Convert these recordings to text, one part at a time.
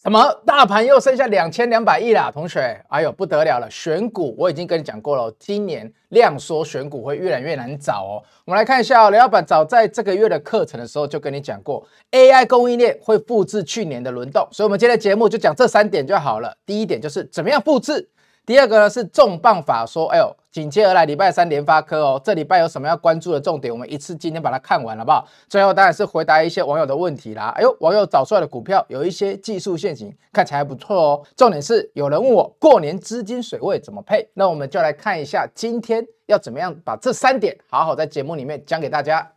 什么大盘又剩下两千两百亿啦，同学，哎呦不得了了！选股我已经跟你讲过了，今年量缩选股会越来越难找哦。我们来看一下，刘老板早在这个月的课程的时候就跟你讲过，AI 供应链会复制去年的轮动，所以我们今天节目就讲这三点就好了。第一点就是怎么样复制，第二个呢是重磅法说，哎呦，紧接而来礼拜三联发科哦，这礼拜有什么要关注的重点？我们一次今天把它看完好不好？最后当然是回答一些网友的问题啦。哎呦，网友找出来的股票有一些技术陷阱，看起来不错哦。重点是有人问我过年资金水位怎么配，那我们就来看一下今天要怎么样把这三点好好在节目里面讲给大家。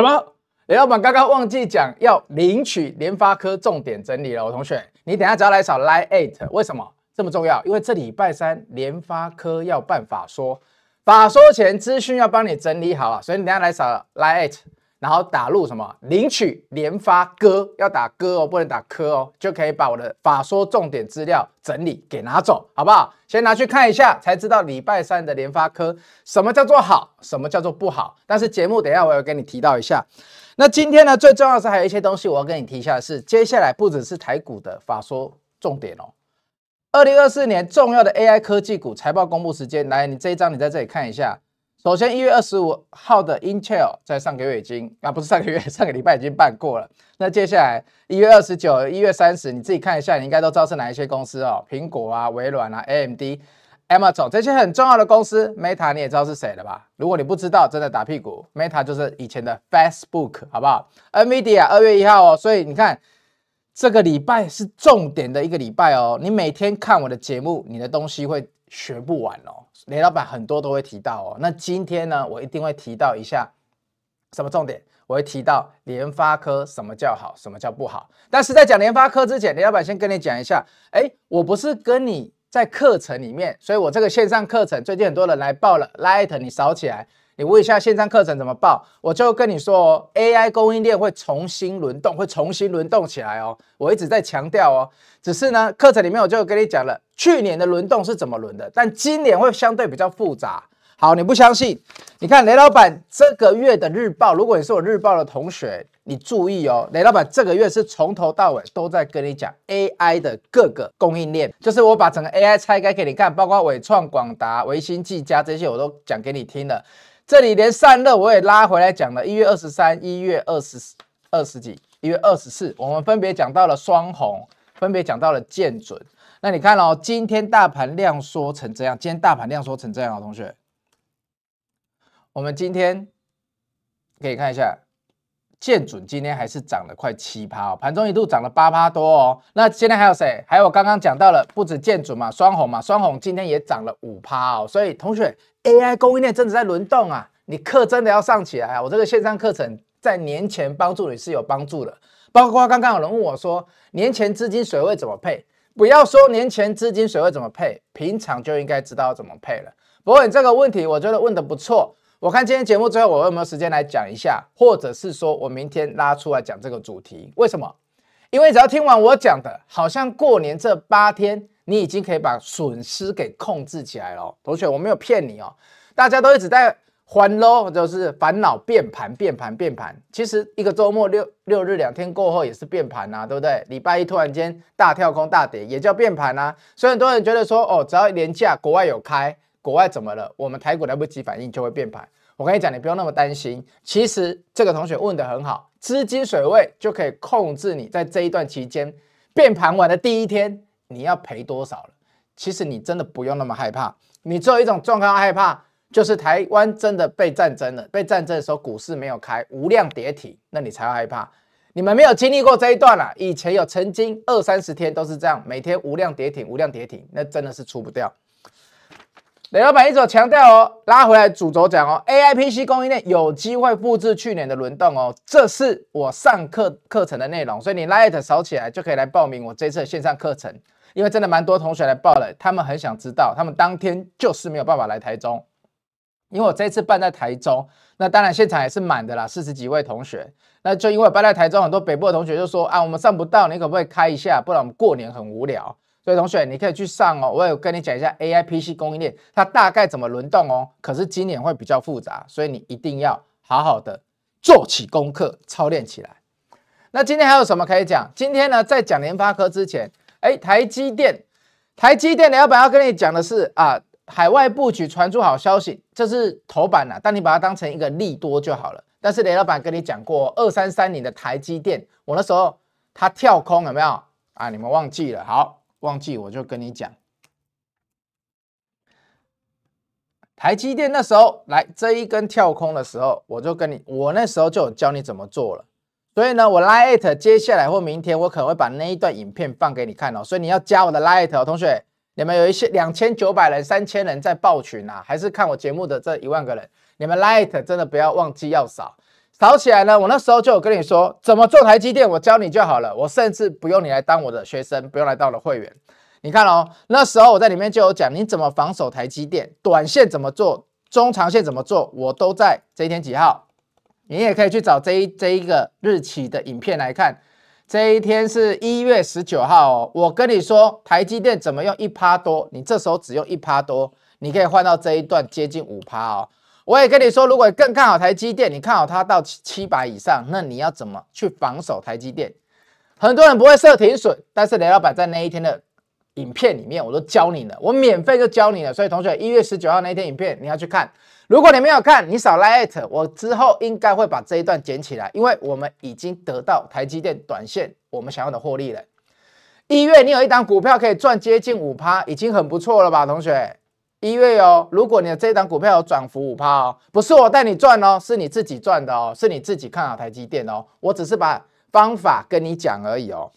好了，雷老板刚刚忘记讲要领取联发科重点整理了。我同学，你等下只要来扫 Line Eight，为什么这么重要？因为这礼拜三联发科要办法说，法说前资讯要帮你整理好啊，所以你等下来扫 Line Eight。然后打入什么领取联发科，要打科哦，不能打科哦，就可以把我的法说重点资料整理给拿走，好不好？先拿去看一下，才知道礼拜三的联发科什么叫做好，什么叫做不好。但是节目等下我要跟你提到一下。那今天呢，最重要的是还有一些东西我要跟你提一下，是接下来不只是台股的法说重点哦。二零二四年重要的 AI 科技股财报公布时间，来，你这一张你在这里看一下。首先，一月二十五号的 Intel 在上个月已经啊，不是上个月，上个礼拜已经办过了。那接下来一月二十九、一月三十，你自己看一下，你应该都知道是哪一些公司哦，苹果啊、微软啊、AMD、Amazon 这些很重要的公司。Meta 你也知道是谁了吧？如果你不知道，真的打屁股。Meta 就是以前的 Facebook，好不好？Nvidia 二月一号哦，所以你看，这个礼拜是重点的一个礼拜哦。你每天看我的节目，你的东西会。学不完哦，雷老板很多都会提到哦。那今天呢，我一定会提到一下什么重点，我会提到联发科什么叫好，什么叫不好。但是在讲联发科之前，雷老板先跟你讲一下，哎，我不是跟你在课程里面，所以我这个线上课程最近很多人来报了，Light 你扫起来。你问一下线上课程怎么报，我就跟你说哦，AI 供应链会重新轮动，会重新轮动起来哦。我一直在强调哦，只是呢，课程里面我就跟你讲了去年的轮动是怎么轮的，但今年会相对比较复杂。好，你不相信？你看雷老板这个月的日报，如果你是我日报的同学，你注意哦，雷老板这个月是从头到尾都在跟你讲 AI 的各个供应链，就是我把整个 AI 拆开给你看，包括伟创、广达、维新、技嘉这些，我都讲给你听了。这里连散热我也拉回来讲了，一月二十三，一月二十，二十几，一月二十四，我们分别讲到了双红，分别讲到了建准。那你看哦，今天大盘量缩成这样，今天大盘量缩成这样哦，同学，我们今天可以看一下建准今天还是涨了快七趴哦，盘中一度涨了八趴多哦。那今天还有谁？还有我刚刚讲到了，不止建准嘛，双红嘛，双红今天也涨了五趴哦。所以同学。AI 供应链真的在轮动啊！你课真的要上起来啊！我这个线上课程在年前帮助你是有帮助的，包括刚刚有人问我说年前资金水位怎么配？不要说年前资金水位怎么配，平常就应该知道怎么配了。不过你这个问题我觉得问得不错，我看今天节目最后我有没有时间来讲一下，或者是说我明天拉出来讲这个主题？为什么？因为只要听完我讲的，好像过年这八天。你已经可以把损失给控制起来了，同学，我没有骗你哦。大家都一直在还喽，就是烦恼变盘，变盘，变盘。其实一个周末六六日两天过后也是变盘呐，对不对？礼拜一突然间大跳空大跌，也叫变盘呐。所以很多人觉得说，哦，只要连假国外有开，国外怎么了？我们台股来不及反应就会变盘。我跟你讲，你不用那么担心。其实这个同学问的很好，资金水位就可以控制你在这一段期间变盘完的第一天。你要赔多少了？其实你真的不用那么害怕。你只有一种状况害怕，就是台湾真的被战争了，被战争的时候股市没有开，无量跌停，那你才会害怕。你们没有经历过这一段了，以前有曾经二三十天都是这样，每天无量跌停，无量跌停，那真的是出不掉。雷老板一直强调哦，拉回来主轴讲哦，A I P C 供应链有机会复制去年的轮动哦，这是我上课课程的内容，所以你 Light 扫起来就可以来报名我这次线上课程，因为真的蛮多同学来报了，他们很想知道，他们当天就是没有办法来台中，因为我这次办在台中，那当然现场也是满的啦，四十几位同学，那就因为办在台中，很多北部的同学就说啊，我们上不到，你可不可以开一下，不然我们过年很无聊。所以同学，你可以去上哦。我有跟你讲一下 A I P C 供应链，它大概怎么轮动哦。可是今年会比较复杂，所以你一定要好好的做起功课，操练起来。那今天还有什么可以讲？今天呢，在讲联发科之前，哎，台积电，台积电雷老板要跟你讲的是啊，海外布局传出好消息，这是头版呐。但你把它当成一个利多就好了。但是雷老板跟你讲过，二三三零的台积电，我那时候它跳空有没有啊？你们忘记了？好。忘记我就跟你讲，台积电那时候来这一根跳空的时候，我就跟你我那时候就有教你怎么做了。所以呢，我 light 接下来或明天我可能会把那一段影片放给你看哦。所以你要加我的 light，同学，你们有一些两千九百人、三千人在报群啊，还是看我节目的这一万个人，你们 light 真的不要忘记要扫。炒起来呢？我那时候就有跟你说怎么做台积电，我教你就好了。我甚至不用你来当我的学生，不用来当我的会员。你看哦，那时候我在里面就有讲你怎么防守台积电，短线怎么做，中长线怎么做，我都在这一天几号，你也可以去找这一这一个日期的影片来看。这一天是一月十九号哦。我跟你说台积电怎么用一趴多，你这时候只用一趴多，你可以换到这一段接近五趴哦。我也跟你说，如果更看好台积电，你看好它到七百以上，那你要怎么去防守台积电？很多人不会设停损，但是雷老板在那一天的影片里面我都教你了，我免费就教你了。所以同学，一月十九号那一天影片你要去看。如果你没有看，你少来艾特我之后应该会把这一段剪起来，因为我们已经得到台积电短线我们想要的获利了。一月你有一单股票可以赚接近五趴，已经很不错了吧，同学？一月哦，如果你的这档股票有涨幅五趴哦，不是我带你赚哦，是你自己赚的哦，是你自己看好台积电哦，我只是把方法跟你讲而已哦。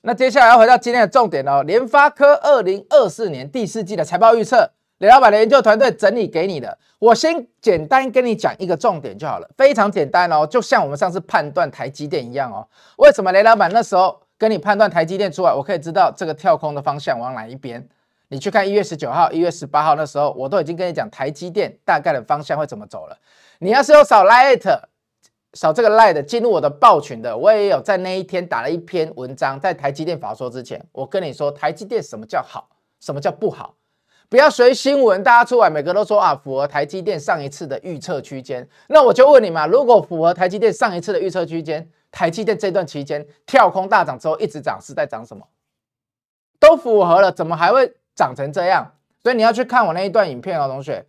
那接下来要回到今天的重点哦，联发科二零二四年第四季的财报预测，雷老板研究团队整理给你的，我先简单跟你讲一个重点就好了，非常简单哦，就像我们上次判断台积电一样哦，为什么雷老板那时候跟你判断台积电出来，我可以知道这个跳空的方向往哪一边？你去看一月十九号、一月十八号那时候，我都已经跟你讲台积电大概的方向会怎么走了。你要是有扫 l i g h t 少扫这个 l i g h t 进入我的报群的，我也有在那一天打了一篇文章。在台积电发说之前，我跟你说台积电什么叫好，什么叫不好。不要随新闻大家出来，每个都说啊符合台积电上一次的预测区间。那我就问你嘛，如果符合台积电上一次的预测区间，台积电这段期间跳空大涨之后一直涨，是在涨什么？都符合了，怎么还会？长成这样，所以你要去看我那一段影片哦，同学，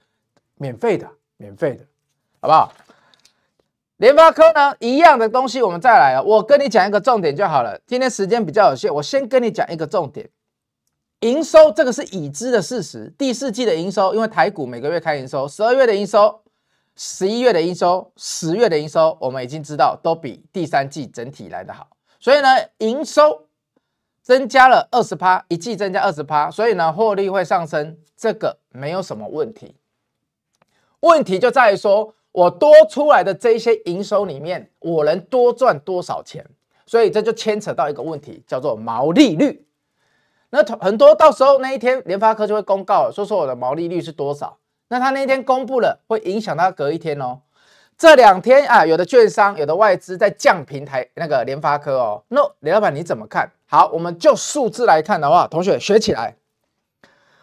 免费的，免费的，好不好？联发科呢，一样的东西，我们再来啊。我跟你讲一个重点就好了。今天时间比较有限，我先跟你讲一个重点。营收这个是已知的事实，第四季的营收，因为台股每个月开营收，十二月的营收、十一月的营收、十月的营收，我们已经知道都比第三季整体来得好，所以呢，营收。增加了二十趴，一季增加二十趴，所以呢，获利会上升，这个没有什么问题。问题就在于说，我多出来的这些营收里面，我能多赚多少钱？所以这就牵扯到一个问题，叫做毛利率。那很多到时候那一天，联发科就会公告，说说我的毛利率是多少。那他那一天公布了，会影响到隔一天哦。这两天啊，有的券商，有的外资在降平台那个联发科哦。那李老板你怎么看？好，我们就数字来看的话，同学学起来。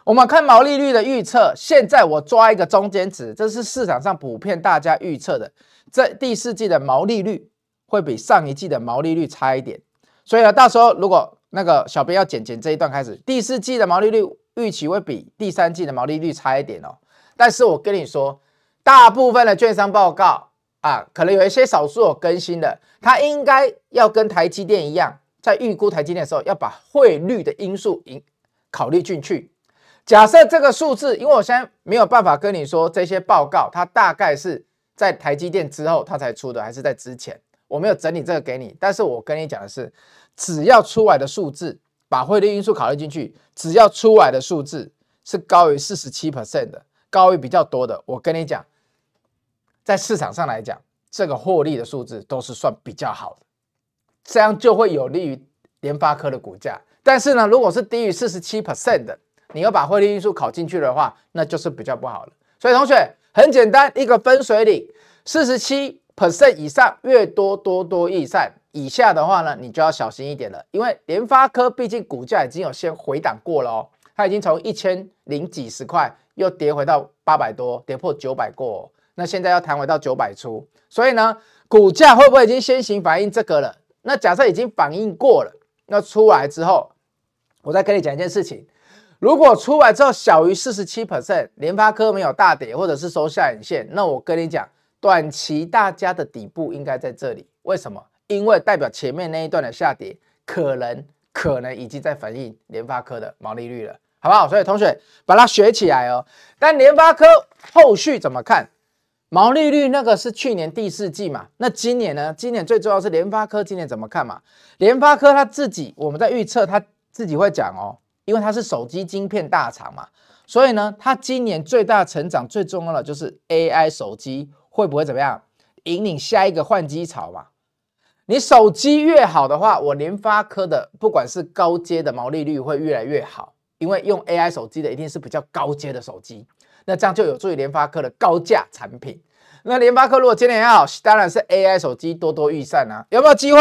我们看毛利率的预测。现在我抓一个中间值，这是市场上普遍大家预测的，在第四季的毛利率会比上一季的毛利率差一点。所以呢，到时候如果那个小编要剪剪这一段开始，第四季的毛利率预期会比第三季的毛利率差一点哦。但是我跟你说，大部分的券商报告啊，可能有一些少数有更新的，它应该要跟台积电一样。在预估台积电的时候，要把汇率的因素影考虑进去。假设这个数字，因为我现在没有办法跟你说这些报告，它大概是在台积电之后它才出的，还是在之前，我没有整理这个给你。但是我跟你讲的是，只要出来的数字把汇率因素考虑进去，只要出来的数字是高于四十七 percent 的，高于比较多的，我跟你讲，在市场上来讲，这个获利的数字都是算比较好的。这样就会有利于联发科的股价，但是呢，如果是低于四十七 percent 的，你要把汇率因素考进去的话，那就是比较不好了。所以同学很简单，一个分水岭，四十七 percent 以上，越多多多益善；以下的话呢，你就要小心一点了，因为联发科毕竟股价已经有先回档过了哦，它已经从一千零几十块又跌回到八百多，跌破九百过，那现在要弹回到九百出，所以呢，股价会不会已经先行反映这个了？那假设已经反应过了，那出来之后，我再跟你讲一件事情。如果出来之后小于四十七 percent，联发科没有大跌，或者是收下影线，那我跟你讲，短期大家的底部应该在这里。为什么？因为代表前面那一段的下跌，可能可能已经在反映联发科的毛利率了，好不好？所以同学把它学起来哦。但联发科后续怎么看？毛利率那个是去年第四季嘛？那今年呢？今年最重要是联发科今年怎么看嘛？联发科他自己我们在预测，他自己会讲哦，因为它是手机晶片大厂嘛，所以呢，它今年最大成长最重要的就是 AI 手机会不会怎么样引领下一个换机潮嘛？你手机越好的话，我联发科的不管是高阶的毛利率会越来越好，因为用 AI 手机的一定是比较高阶的手机。那这样就有助于联发科的高价产品。那联发科如果今天要，当然是 AI 手机多多预算啊，有没有机会？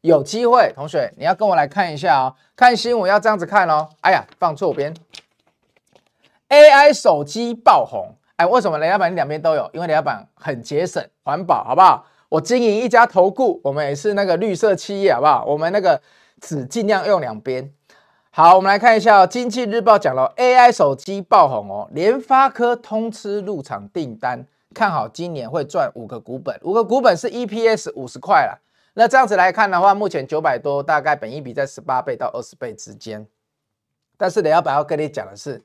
有机会，同学，你要跟我来看一下哦，看新闻要这样子看哦。哎呀，放错边。AI 手机爆红，哎，为什么？人家板两边都有，因为人家板很节省环保，好不好？我经营一家投顾，我们也是那个绿色企业，好不好？我们那个纸尽量用两边。好，我们来看一下《经济日报》讲了 AI 手机爆红哦，联发科通吃入场订单，看好今年会赚五个股本，五个股本是 EPS 五十块了。那这样子来看的话，目前九百多，大概本一比在十八倍到二十倍之间。但是，李老板要跟你讲的是，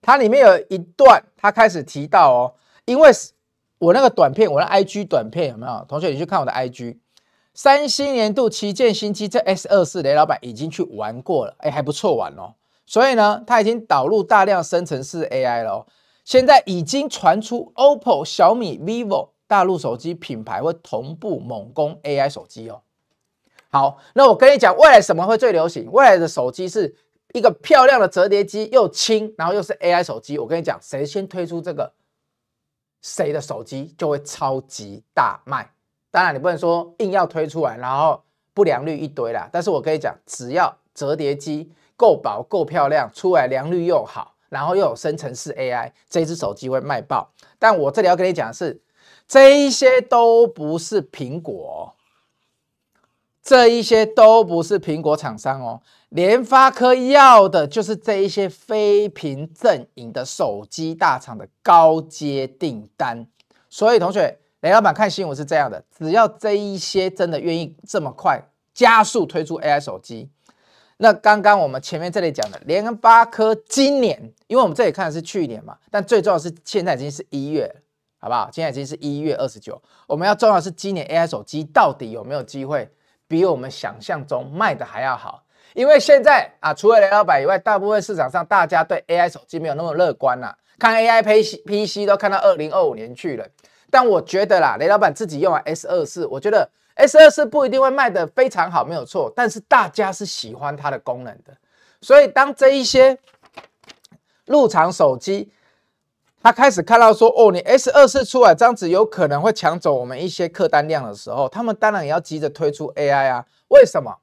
它里面有一段，他开始提到哦，因为我那个短片，我的 IG 短片有没有？同学，你去看我的 IG。三星年度旗舰新机，这 S 二四雷老板已经去玩过了，哎，还不错玩哦。所以呢，他已经导入大量生成式 AI 了哦。现在已经传出 OPPO、小米、vivo 大陆手机品牌会同步猛攻 AI 手机哦。好，那我跟你讲，未来什么会最流行？未来的手机是一个漂亮的折叠机，又轻，然后又是 AI 手机。我跟你讲，谁先推出这个，谁的手机就会超级大卖。当然，你不能说硬要推出来，然后不良率一堆啦。但是我跟你讲，只要折叠机够薄、够漂亮，出来良率又好，然后又有生成式 AI，这一只手机会卖爆。但我这里要跟你讲的是，这一些都不是苹果，这一些都不是苹果厂商哦。联发科要的就是这一些非屏阵营的手机大厂的高阶订单。所以，同学。雷老板看新闻是这样的：只要这一些真的愿意这么快加速推出 AI 手机，那刚刚我们前面这里讲的联发科今年，因为我们这里看的是去年嘛，但最重要是现在已经是一月，好不好？现在已经是一月二十九，我们要重要的是今年 AI 手机到底有没有机会比我们想象中卖的还要好？因为现在啊，除了雷老板以外，大部分市场上大家对 AI 手机没有那么乐观了，看 AI PC PC 都看到二零二五年去了。但我觉得啦，雷老板自己用完 S 二四，我觉得 S 二四不一定会卖的非常好，没有错。但是大家是喜欢它的功能的，所以当这一些入场手机，他开始看到说哦，你 S 二四出来这样子，有可能会抢走我们一些客单量的时候，他们当然也要急着推出 AI 啊。为什么？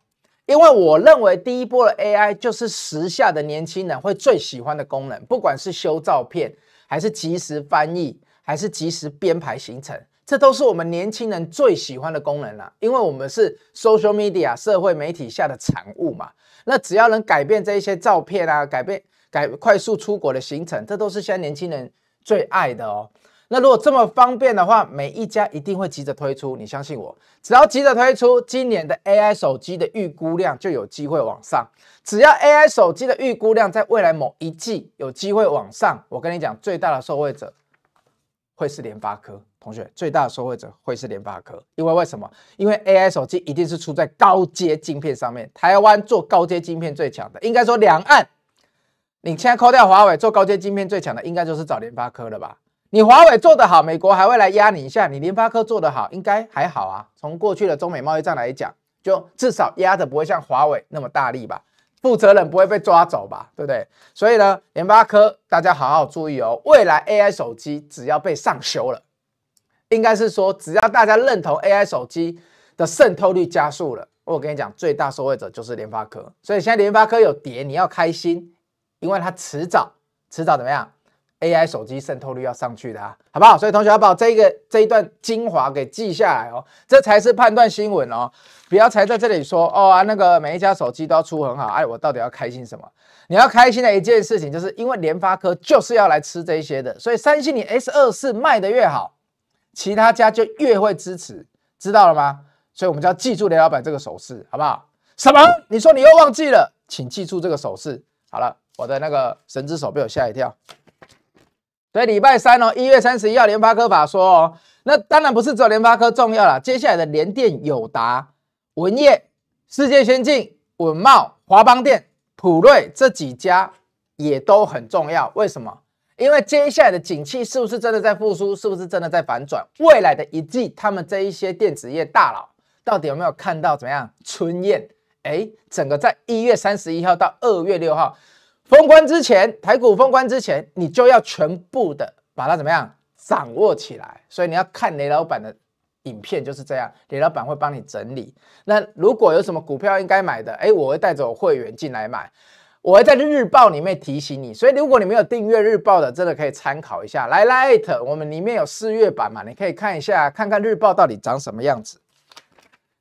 因为我认为第一波的 AI 就是时下的年轻人会最喜欢的功能，不管是修照片还是及时翻译。还是及时编排行程，这都是我们年轻人最喜欢的功能啦，因为我们是 social media 社会媒体下的产物嘛。那只要能改变这一些照片啊，改变改快速出国的行程，这都是现在年轻人最爱的哦。那如果这么方便的话，每一家一定会急着推出，你相信我，只要急着推出，今年的 AI 手机的预估量就有机会往上。只要 AI 手机的预估量在未来某一季有机会往上，我跟你讲，最大的受惠者。会是联发科同学最大的受惠者会是联发科，因为为什么？因为 AI 手机一定是出在高阶晶片上面，台湾做高阶晶片最强的，应该说两岸，你现在抠掉华为做高阶晶片最强的，应该就是找联发科了吧？你华为做得好，美国还会来压你一下，你联发科做得好，应该还好啊。从过去的中美贸易战来讲，就至少压的不会像华为那么大力吧。负责人不会被抓走吧？对不对？所以呢，联发科大家好好注意哦。未来 AI 手机只要被上修了，应该是说只要大家认同 AI 手机的渗透率加速了，我跟你讲，最大受害者就是联发科。所以现在联发科有跌，你要开心，因为它迟早，迟早怎么样？AI 手机渗透率要上去的，好不好？所以同学要把这个这一段精华给记下来哦，这才是判断新闻哦，不要才在这里说哦啊，那个每一家手机都要出很好，哎，我到底要开心什么？你要开心的一件事情，就是因为联发科就是要来吃这些的，所以三星你 S 二四卖的越好，其他家就越会支持，知道了吗？所以我们就要记住雷老板这个手势，好不好？什么？你说你又忘记了？请记住这个手势。好了，我的那个神之手被我吓一跳。所以礼拜三哦，一月三十一号，联发科法说哦，那当然不是只有联发科重要了。接下来的联电、友达、文业、世界先进、稳茂、华邦电、普瑞这几家也都很重要。为什么？因为接下来的景气是不是真的在复苏？是不是真的在反转？未来的一季，他们这一些电子业大佬到底有没有看到怎么样春宴？哎，整个在一月三十一号到二月六号。封关之前，台股封关之前，你就要全部的把它怎么样掌握起来。所以你要看雷老板的影片就是这样，雷老板会帮你整理。那如果有什么股票应该买的，哎，我会带着会员进来买，我会在日报里面提醒你。所以如果你没有订阅日报的，真的可以参考一下。来来，我们里面有四月版嘛，你可以看一下，看看日报到底长什么样子。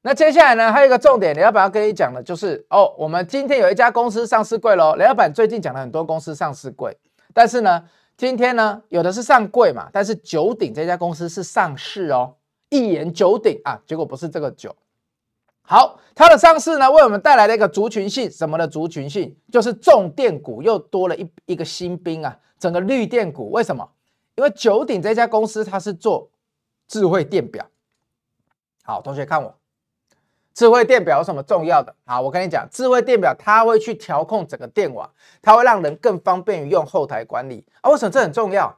那接下来呢，还有一个重点，雷老板要跟你讲的，就是哦，我们今天有一家公司上市贵咯，雷老板最近讲了很多公司上市贵，但是呢，今天呢，有的是上贵嘛，但是九鼎这家公司是上市哦，一言九鼎啊，结果不是这个九。好，它的上市呢，为我们带来了一个族群性什么的族群性，就是重电股又多了一一个新兵啊。整个绿电股为什么？因为九鼎这家公司它是做智慧电表。好，同学看我。智慧电表有什么重要的啊？我跟你讲，智慧电表它会去调控整个电网，它会让人更方便于用后台管理啊。为什么这很重要？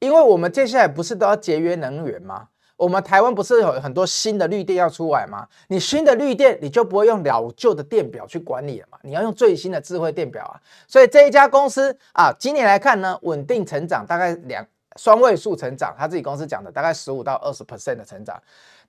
因为我们接下来不是都要节约能源吗？我们台湾不是有很多新的绿电要出来吗？你新的绿电你就不会用了旧的电表去管理了嘛？你要用最新的智慧电表啊。所以这一家公司啊，今年来看呢，稳定成长，大概两双位数成长，他自己公司讲的，大概十五到二十 percent 的成长。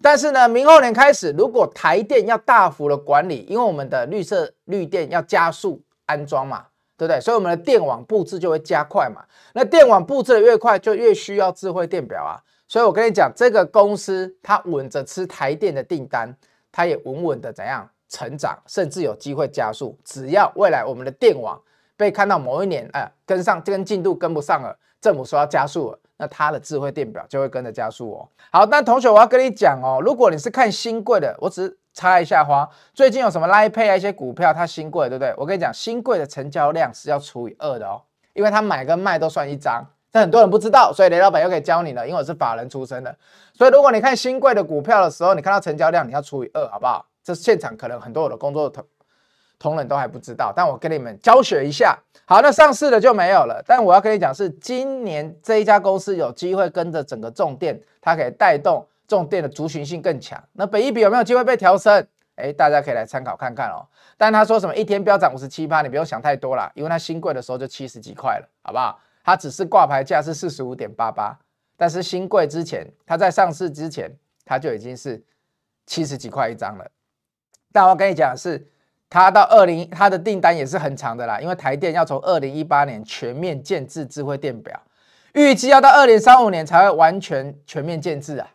但是呢，明后年开始，如果台电要大幅的管理，因为我们的绿色绿电要加速安装嘛，对不对？所以我们的电网布置就会加快嘛。那电网布置的越快，就越需要智慧电表啊。所以我跟你讲，这个公司它稳着吃台电的订单，它也稳稳的怎样成长，甚至有机会加速。只要未来我们的电网被看到某一年，哎，跟上跟进度跟不上了，政府说要加速了。那它的智慧电表就会跟着加速哦。好，那同学，我要跟你讲哦，如果你是看新贵的，我只插一下花。最近有什么拉配啊？一些股票它新贵，对不对？我跟你讲，新贵的成交量是要除以二的哦，因为它买跟卖都算一张。但很多人不知道，所以雷老板又可以教你了，因为我是法人出身的。所以如果你看新贵的股票的时候，你看到成交量，你要除以二，好不好？这现场可能很多我的工作同。同人都还不知道，但我跟你们教学一下。好，那上市的就没有了。但我要跟你讲，是今年这一家公司有机会跟着整个重电，它可以带动重电的族群性更强。那北一比有没有机会被调升？哎，大家可以来参考看看哦。但他说什么一天飙涨五十七趴，你不用想太多啦，因为它新贵的时候就七十几块了，好不好？它只是挂牌价是四十五点八八，但是新贵之前，它在上市之前，它就已经是七十几块一张了。但我跟你讲是。他到二零，他的订单也是很长的啦，因为台电要从二零一八年全面建制智慧电表，预计要到二零三五年才会完全全面建制啊，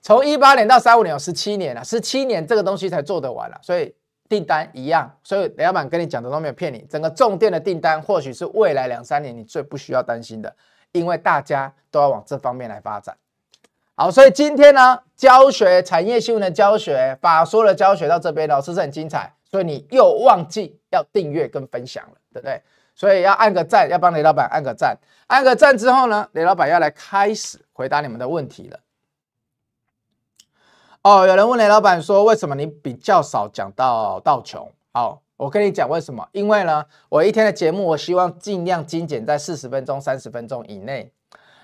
从一八年到三五年有十七年了，十七年这个东西才做得完啊，所以订单一样，所以梁老板跟你讲的都没有骗你，整个重电的订单或许是未来两三年你最不需要担心的，因为大家都要往这方面来发展。好，所以今天呢，教学产业新闻的教学，法说的教学到这边，老师是很精彩。所以你又忘记要订阅跟分享了，对不对？所以要按个赞，要帮雷老板按个赞。按个赞之后呢，雷老板要来开始回答你们的问题了。哦，有人问雷老板说，为什么你比较少讲到道琼？好，我跟你讲为什么，因为呢，我一天的节目，我希望尽量精简在四十分钟、三十分钟以内。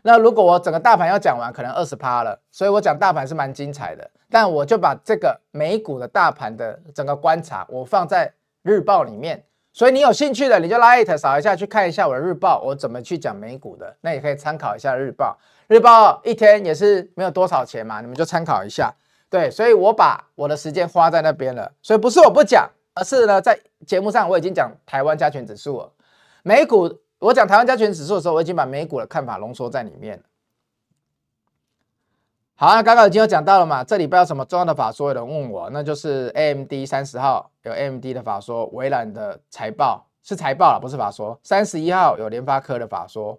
那如果我整个大盘要讲完，可能二十趴了，所以我讲大盘是蛮精彩的。但我就把这个美股的大盘的整个观察，我放在日报里面。所以你有兴趣的，你就拉特扫一下，去看一下我的日报，我怎么去讲美股的。那也可以参考一下日报，日报一天也是没有多少钱嘛，你们就参考一下。对，所以我把我的时间花在那边了。所以不是我不讲，而是呢，在节目上我已经讲台湾加权指数了，美股。我讲台湾加权指数的时候，我已经把美股的看法浓缩在里面好啊，刚刚已经有讲到了嘛，这礼拜有什么重要的法说？有人问我，那就是 AMD 三十号有 AMD 的法说，微软的财报是财报了，不是法说。三十一号有联发科的法说。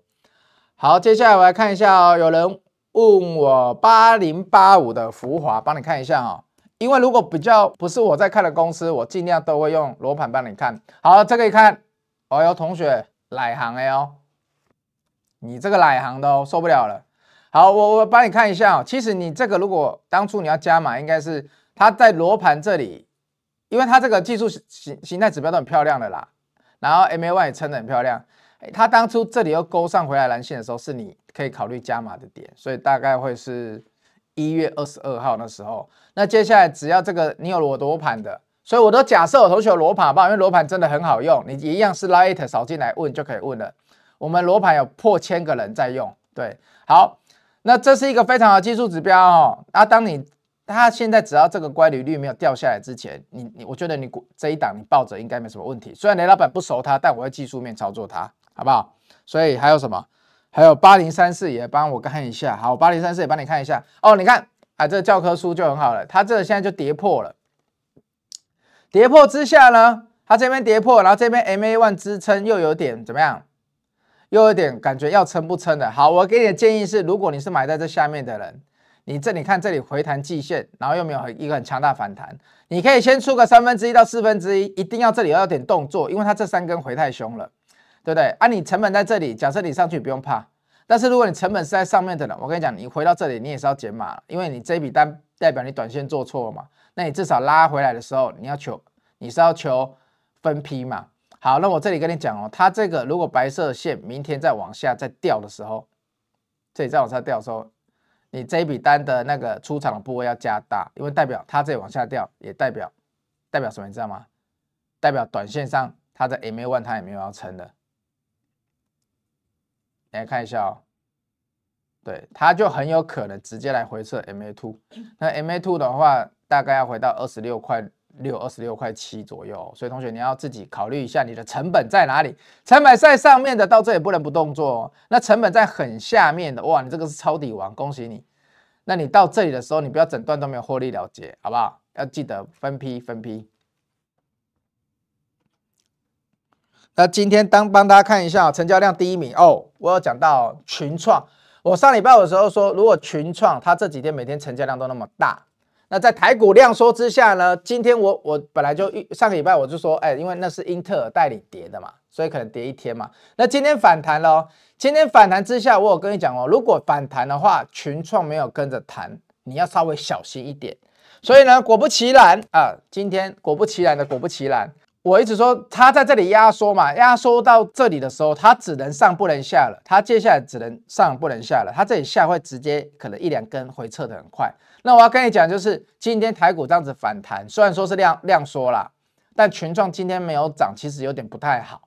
好，接下来我来看一下哦，有人问我八零八五的浮华，帮你看一下哦，因为如果比较不是我在看的公司，我尽量都会用罗盘帮你看好这个。一看哦，有同学。奶行的哦，你这个奶行的哦，受不了了。好，我我帮你看一下哦。其实你这个如果当初你要加码，应该是它在罗盘这里，因为它这个技术形形态指标都很漂亮的啦。然后 MA Y 也撑得很漂亮。它当初这里又勾上回来蓝线的时候，是你可以考虑加码的点。所以大概会是一月二十二号那时候。那接下来只要这个你有罗盘的。所以我都假设我同学罗盘吧，因为罗盘真的很好用，你一样是 light 扫进来问就可以问了。我们罗盘有破千个人在用，对，好，那这是一个非常好的技术指标哦。啊，当你它现在只要这个乖离率没有掉下来之前，你你我觉得你这一档你抱着应该没什么问题。虽然雷老板不熟它，但我会技术面操作它，好不好？所以还有什么？还有八零三四也帮我看一下，好，八零三四也帮你看一下哦。你看啊，这个教科书就很好了，它这个现在就跌破了。跌破之下呢，它这边跌破，然后这边 MA one 支撑又有点怎么样？又有点感觉要撑不撑的。好，我给你的建议是，如果你是买在这下面的人，你这里看这里回弹季线，然后又没有一个很强大反弹，你可以先出个三分之一到四分之一，一定要这里要有点动作，因为它这三根回太凶了，对不对？啊，你成本在这里，假设你上去不用怕，但是如果你成本是在上面的人，我跟你讲，你回到这里你也是要减码，因为你这笔单代表你短线做错了嘛。那你至少拉回来的时候，你要求你是要求分批嘛？好，那我这里跟你讲哦，它这个如果白色线明天再往下再掉的时候，这里再往下掉的时候，你这一笔单的那个出场的部位要加大，因为代表它这里往下掉，也代表代表什么你知道吗？代表短线上它的 MA 万它也没有要撑的，来看一下哦。对它就很有可能直接来回撤 MA two，那 MA two 的话大概要回到二十六块六、二十六块七左右，所以同学你要自己考虑一下你的成本在哪里。成本在上面的到这也不能不动作，那成本在很下面的，哇，你这个是抄底王，恭喜你。那你到这里的时候，你不要整段都没有获利了结，好不好？要记得分批分批。那今天当帮大家看一下成交量第一名哦，我有讲到群创。我上礼拜的时候说，如果群创它这几天每天成交量都那么大，那在台股量缩之下呢？今天我我本来就上个礼拜我就说，哎，因为那是英特尔代理跌的嘛，所以可能跌一天嘛。那今天反弹了，今天反弹之下，我有跟你讲哦，如果反弹的话，群创没有跟着弹，你要稍微小心一点。所以呢，果不其然啊，今天果不其然的，果不其然。我一直说，它在这里压缩嘛，压缩到这里的时候，它只能上不能下了，它接下来只能上不能下了，它这里下会直接可能一两根回撤的很快。那我要跟你讲，就是今天台股这样子反弹，虽然说是量量缩啦，但群创今天没有涨，其实有点不太好。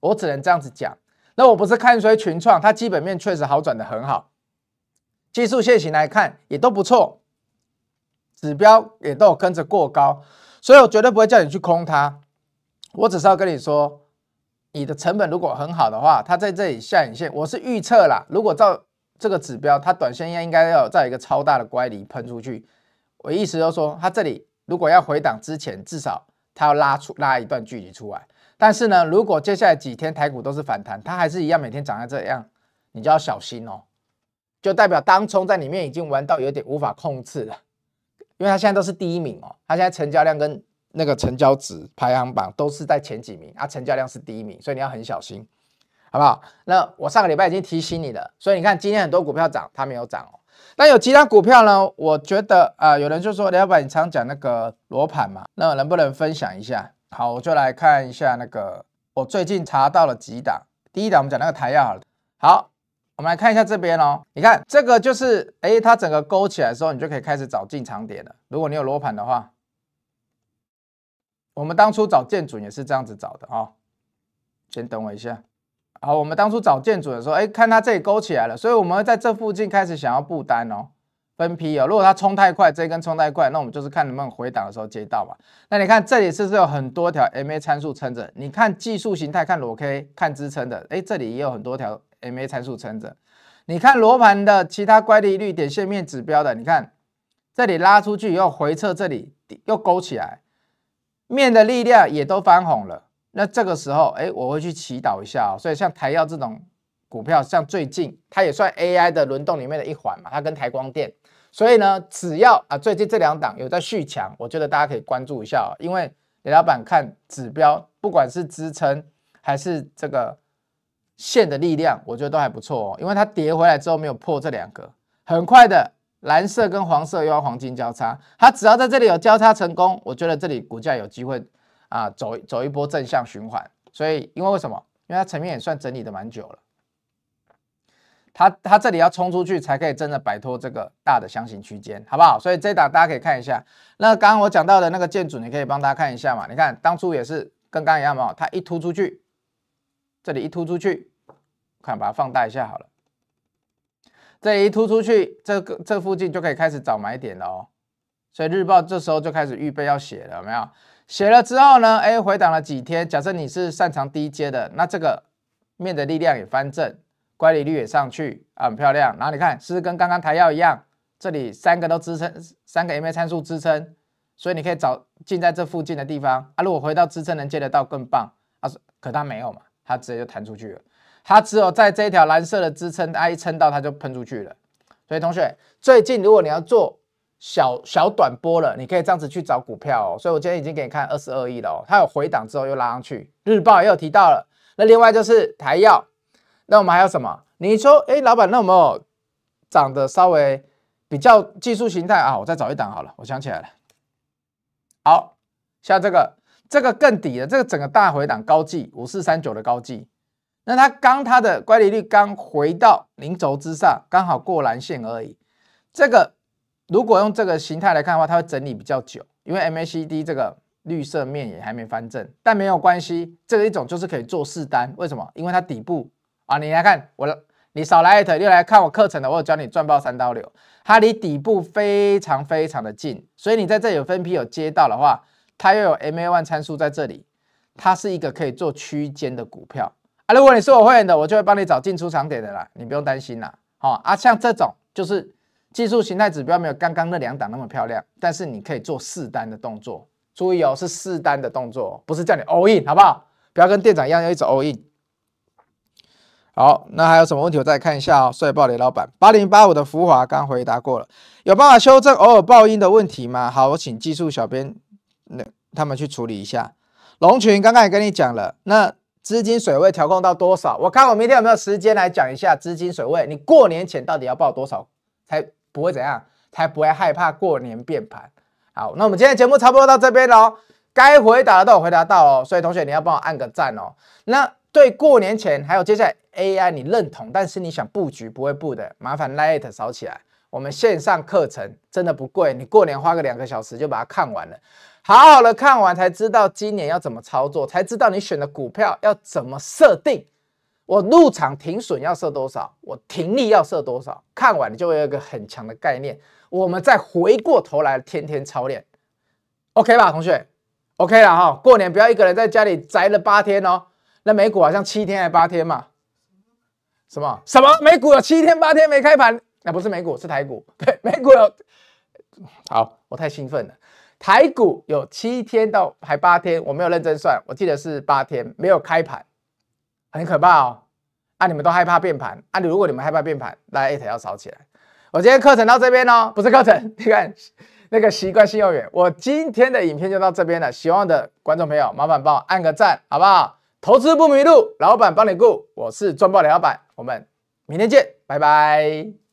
我只能这样子讲。那我不是看衰群创，它基本面确实好转的很好，技术线型来看也都不错，指标也都有跟着过高，所以我绝对不会叫你去空它。我只是要跟你说，你的成本如果很好的话，它在这里下影线，我是预测啦。如果照这个指标，它短线应该要在一个超大的乖离喷出去。我意思就是说，它这里如果要回档之前，至少它要拉出拉一段距离出来。但是呢，如果接下来几天台股都是反弹，它还是一样每天涨在这样，你就要小心哦。就代表当冲在里面已经玩到有点无法控制了，因为它现在都是第一名哦，它现在成交量跟。那个成交值排行榜都是在前几名啊，成交量是第一名，所以你要很小心，好不好？那我上个礼拜已经提醒你了，所以你看今天很多股票涨，它没有涨哦。那有其他股票呢？我觉得啊，有人就说梁老板，你常讲那个罗盘嘛，那能不能分享一下？好，我就来看一下那个我最近查到了几档，第一档我们讲那个台药好了。好，我们来看一下这边哦，你看这个就是哎，它整个勾起来的时候，你就可以开始找进场点了。如果你有罗盘的话。我们当初找建准也是这样子找的啊，先等我一下。好，我们当初找建准的时候，哎，看它这里勾起来了，所以我们在这附近开始想要布单哦，分批哦。如果它冲太快，这根冲太快，那我们就是看能不能回档的时候接到吧。那你看这里是不是有很多条 MA 参数撑着？你看技术形态，看裸 K，看支撑的，哎，这里也有很多条 MA 参数撑着。你看罗盘的其他乖离率、点线面指标的，你看这里拉出去以后回撤，这里又勾起来。面的力量也都翻红了，那这个时候，哎，我会去祈祷一下。所以像台药这种股票，像最近它也算 AI 的轮动里面的一环嘛，它跟台光电。所以呢，只要啊最近这两档有在续强，我觉得大家可以关注一下。因为李老板看指标，不管是支撑还是这个线的力量，我觉得都还不错哦。因为它跌回来之后没有破这两个，很快的。蓝色跟黄色又要黄金交叉，它只要在这里有交叉成功，我觉得这里股价有机会啊走走一波正向循环。所以因为为什么？因为它层面也算整理的蛮久了，它它这里要冲出去才可以真的摆脱这个大的箱型区间，好不好？所以这档大家可以看一下。那刚刚我讲到的那个建筑，你可以帮大家看一下嘛？你看当初也是跟刚一样嘛，它一突出去，这里一突出去，看把它放大一下好了。这一突出去，这个这附近就可以开始找买点了哦。所以日报这时候就开始预备要写了，没有？写了之后呢，哎，回档了几天。假设你是擅长低阶的，那这个面的力量也翻正，乖离率也上去，啊，很漂亮。然后你看，是不是跟刚刚抬药一样？这里三个都支撑，三个 MA 参数支撑，所以你可以找进在这附近的地方啊。如果回到支撑能接得到更棒啊，可它没有嘛，它直接就弹出去了。它只有在这一条蓝色的支撑，它一撑到它就喷出去了。所以同学，最近如果你要做小小短波了，你可以这样子去找股票哦。所以我今天已经给你看二十二亿了哦，它有回档之后又拉上去。日报又有提到了。那另外就是台药，那我们还有什么？你说，哎，老板，那有没有涨的稍微比较技术形态啊？我再找一档好了，我想起来了，好像这个，这个更底的，这个整个大回档高绩五四三九的高绩。那它刚它的乖离率刚回到零轴之上，刚好过蓝线而已。这个如果用这个形态来看的话，它会整理比较久，因为 MACD 这个绿色面也还没翻正。但没有关系，这个一种就是可以做试单。为什么？因为它底部啊，你来看我，你少来艾特，又来看我课程的，我有教你赚爆三刀流。它离底部非常非常的近，所以你在这有分批有接到的话，它又有 MA one 参数在这里，它是一个可以做区间的股票。啊，如果你是我会员的，我就会帮你找进出场点的啦，你不用担心啦。好啊，像这种就是技术形态指标没有刚刚那两档那么漂亮，但是你可以做四单的动作。注意哦，是四单的动作，不是叫你 all in 好不好？不要跟店长一样，要一直 all in。好，那还有什么问题？我再看一下哦。帅爆雷老板八零八五的浮华刚回答过了，有办法修正偶尔爆音的问题吗？好，我请技术小编那他们去处理一下。龙群刚刚也跟你讲了，那。资金水位调控到多少？我看我明天有没有时间来讲一下资金水位。你过年前到底要报多少才不会怎样？才不会害怕过年变盘？好，那我们今天节目差不多到这边喽，该回答的都有回答到哦，所以同学你要帮我按个赞哦。那对过年前还有接下来 AI 你认同，但是你想布局不会布的，麻烦 Light 扫起来。我们线上课程真的不贵，你过年花个两个小时就把它看完了。好好的看完才知道今年要怎么操作，才知道你选的股票要怎么设定。我入场停损要设多少？我停利要设多少？看完你就会有一个很强的概念。我们再回过头来天天操练，OK 吧，同学？OK 了哈。过年不要一个人在家里宅了八天哦。那美股好像七天还八天嘛？什么什么美股有七天八天没开盘？啊，不是美股是台股。对，美股有。好，我太兴奋了。台股有七天到还八天，我没有认真算，我记得是八天没有开盘，很可怕哦。啊，你们都害怕变盘啊？如果你们害怕变盘，那一条要烧起来。我今天课程到这边哦，不是课程，你看 那个习惯性要远。我今天的影片就到这边了，希望的观众朋友麻烦帮我按个赞，好不好？投资不迷路，老板帮你顾，我是赚爆的老板，我们明天见，拜拜。